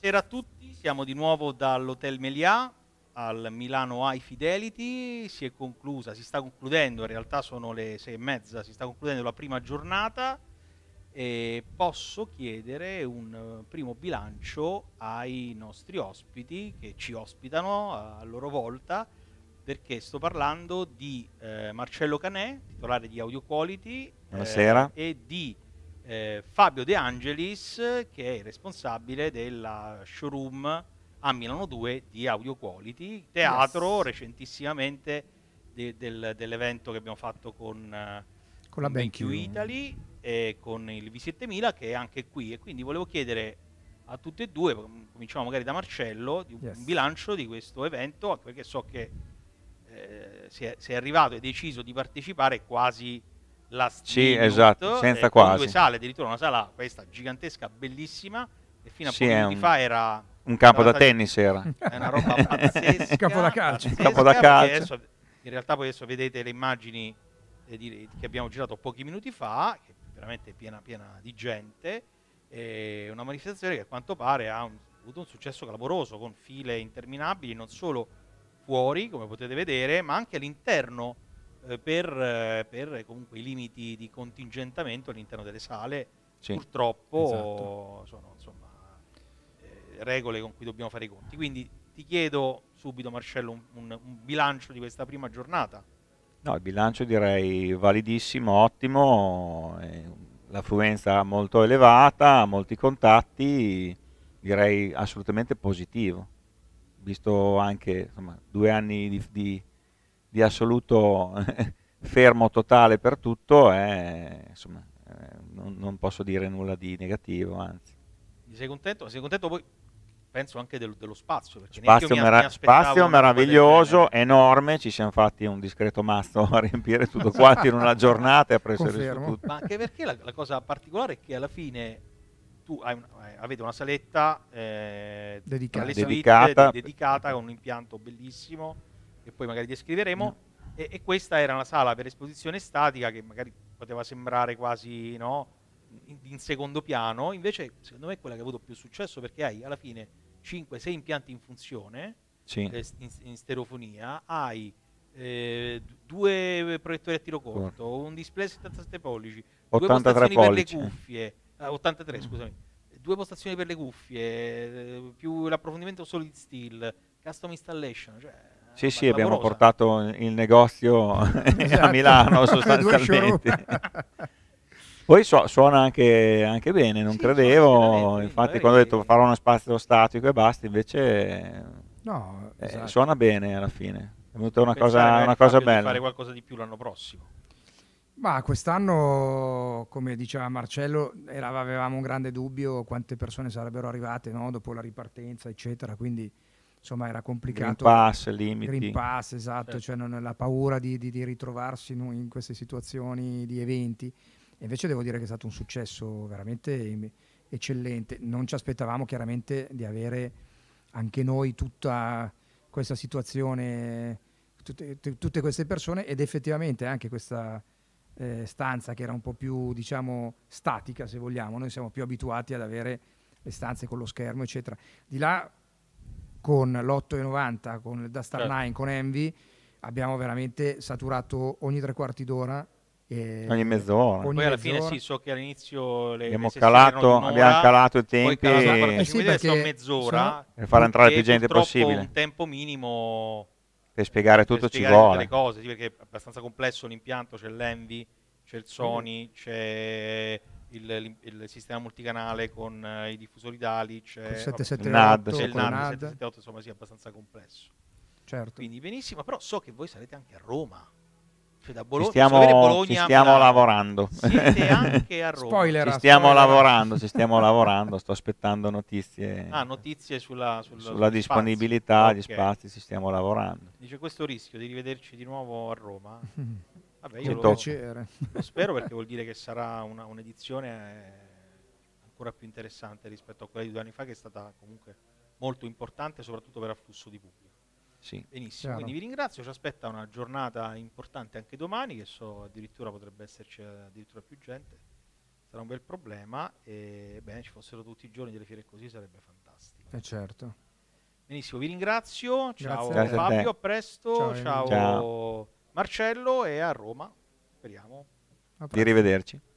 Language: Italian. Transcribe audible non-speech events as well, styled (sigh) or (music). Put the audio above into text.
Buonasera a tutti, siamo di nuovo dall'Hotel Melià al Milano High Fidelity, si è conclusa, si sta concludendo, in realtà sono le sei e mezza, si sta concludendo la prima giornata e posso chiedere un eh, primo bilancio ai nostri ospiti che ci ospitano a loro volta perché sto parlando di eh, Marcello Canè, titolare di Audio Quality Buonasera. Eh, e di eh, Fabio De Angelis che è responsabile della showroom a Milano 2 di Audio Quality, teatro yes. recentissimamente de, del, dell'evento che abbiamo fatto con, eh, con la BenQ Italy e eh, con il V7000 che è anche qui e quindi volevo chiedere a tutte e due, cominciamo magari da Marcello, di un yes. bilancio di questo evento perché so che eh, si, è, si è arrivato e deciso di partecipare quasi la sì, esatto, senza quasi. due sale, addirittura una sala questa gigantesca, bellissima, e fino a sì, pochi anni fa era... Un campo da tennis era. (laughs) È una roba pazzesca. (laughs) Un campo da calcio. Campo da calcio. Adesso, in realtà poi adesso vedete le immagini eh, che abbiamo girato pochi minuti fa, che è veramente piena, piena di gente, è una manifestazione che a quanto pare ha, un, ha avuto un successo clamoroso, con file interminabili, non solo fuori, come potete vedere, ma anche all'interno eh, per, eh, per comunque i limiti di contingentamento all'interno delle sale sì, purtroppo esatto. sono insomma, eh, regole con cui dobbiamo fare i conti. Quindi ti chiedo subito Marcello un, un, un, bilancio di questa prima giornata. No, il bilancio direi validissimo, ottimo, l'affluenza molto elevata, molti contatti, direi assolutamente positivo, visto anche insomma, due anni di, di di assoluto eh, fermo totale per tutto, eh, insomma, non, non, posso dire nulla di negativo, anzi. Sei contento? Sei contento poi, penso anche dello, dello spazio. Spazio, mera mi spazio meraviglioso, enorme, ci siamo fatti un discreto mazzo a (laughs) riempire tutto quanto in una giornata e a prendere tutto. Ma anche perché la, la, cosa particolare è che alla fine tu hai un, eh, avete una saletta eh, dedicata, vite, dedicata con un impianto bellissimo che poi magari descriveremo, no. e, e, questa era una sala per esposizione statica che magari poteva sembrare quasi no, in, in, secondo piano, invece secondo me è quella che ha avuto più successo perché hai alla fine 5-6 impianti in funzione, sì. Eh, in, in, stereofonia, hai eh, due proiettori a tiro corto, oh. un display 77 pollici, 83 pollici. per le cuffie, eh, 83 mm. scusami, due postazioni per le cuffie, eh, più l'approfondimento solid steel, custom installation, cioè sì, sì, abbiamo portato il negozio (laughs) esatto. a Milano (laughs) sostanzialmente. (laughs) Poi so, suona anche, anche, bene, non sì, credevo, infatti quando ho detto farò uno spazio statico e basta, invece no, eh, esatto. suona bene alla fine. È venuta una cosa, una cosa bella. fare qualcosa di più l'anno prossimo. Ma quest'anno, come diceva Marcello, era, avevamo un grande dubbio quante persone sarebbero arrivate no? dopo la ripartenza, eccetera. Quindi insomma era complicato. Green Pass, limiti. Green Pass, esatto, eh. cioè non, la paura di, di, di ritrovarsi in, in, queste situazioni di eventi. E invece devo dire che è stato un successo veramente eccellente. Non ci aspettavamo chiaramente di avere anche noi tutta questa situazione, tutte, tutte queste persone ed effettivamente anche questa eh, stanza che era un po' più diciamo statica se vogliamo, noi siamo più abituati ad avere le stanze con lo schermo eccetera. Di là con l'8,90, con il Dust certo. 9, con Envy, abbiamo veramente saturato ogni tre quarti d'ora. ogni mezz'ora. Ogni poi alla fine sì, so che all'inizio le, abbiamo, le calato, abbiamo calato il tempo e eh sì, sono mezz'ora per far entrare più gente possibile. Un tempo minimo per spiegare tutto per spiegare ci vuole. le cose, sì, perché è abbastanza complesso l'impianto, c'è l'Envy, c'è il Sony, mm. c'è il, il, sistema multicanale con eh, i diffusori DALI, c'è eh, il NAD, c'è il NAD, 778, insomma sì, abbastanza complesso. Certo. Quindi benissimo, però so che voi sarete anche a Roma. Cioè da Bolo- ci stiamo, Bologna, ci stiamo ma... lavorando. Siete (laughs) anche a Roma. Spoiler, ci stiamo spoiler. lavorando, ci stiamo (laughs) lavorando, sto aspettando notizie. Ah, notizie sulla, sul, sulla disponibilità, spazi. gli spazi, ci stiamo lavorando. Dice questo rischio di rivederci di nuovo a Roma. (laughs) Vabbè, io lo, lo spero perché vuol dire che sarà una, un'edizione eh, ancora più interessante rispetto a quella di due anni fa che è stata comunque molto importante soprattutto per afflusso di pubblico. Sì. Benissimo, Chiaro. quindi vi ringrazio, ci aspetta una giornata importante anche domani che so addirittura potrebbe esserci eh, addirittura più gente, sarà un bel problema e bene ci fossero tutti i giorni delle fiere così sarebbe fantastico. eh certo. Benissimo, vi ringrazio, ciao Grazie. Fabio, a presto, ciao. ciao. ciao. Marcello e a Roma. Speriamo. Di rivederci.